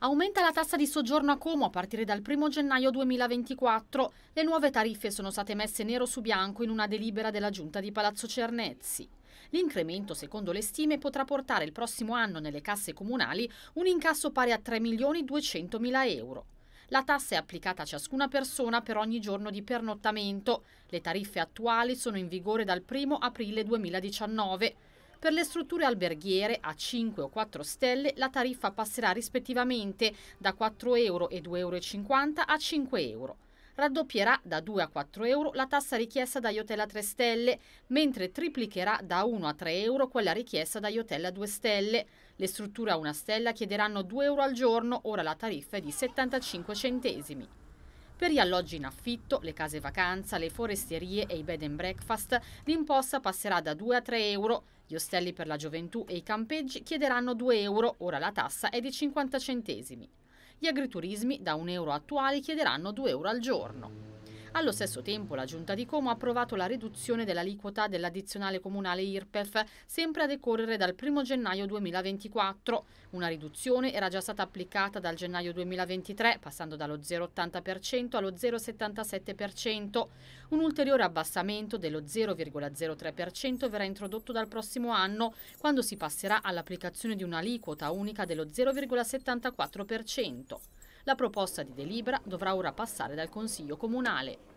Aumenta la tassa di soggiorno a Como a partire dal 1 gennaio 2024. Le nuove tariffe sono state messe nero su bianco in una delibera della Giunta di Palazzo Cernezzi. L'incremento, secondo le stime, potrà portare il prossimo anno nelle casse comunali un incasso pari a 3.200.000 euro. La tassa è applicata a ciascuna persona per ogni giorno di pernottamento. Le tariffe attuali sono in vigore dal 1 aprile 2019. Per le strutture alberghiere a 5 o 4 stelle la tariffa passerà rispettivamente da 4 euro e 2,50 euro a 5 euro. Raddoppierà da 2 a 4 euro la tassa richiesta dagli hotel a 3 stelle, mentre triplicherà da 1 a 3 euro quella richiesta dagli hotel a 2 stelle. Le strutture a 1 stella chiederanno 2 euro al giorno, ora la tariffa è di 75 centesimi. Per gli alloggi in affitto, le case vacanza, le foresterie e i bed and breakfast, l'imposta passerà da 2 a 3 euro. Gli ostelli per la gioventù e i campeggi chiederanno 2 euro, ora la tassa è di 50 centesimi. Gli agriturismi da 1 euro attuali chiederanno 2 euro al giorno. Allo stesso tempo la Giunta di Como ha approvato la riduzione dell'aliquota dell'addizionale comunale IRPEF sempre a decorrere dal 1 gennaio 2024. Una riduzione era già stata applicata dal gennaio 2023 passando dallo 0,80% allo 0,77%. Un ulteriore abbassamento dello 0,03% verrà introdotto dal prossimo anno quando si passerà all'applicazione di un'aliquota unica dello 0,74%. La proposta di delibera dovrà ora passare dal Consiglio Comunale.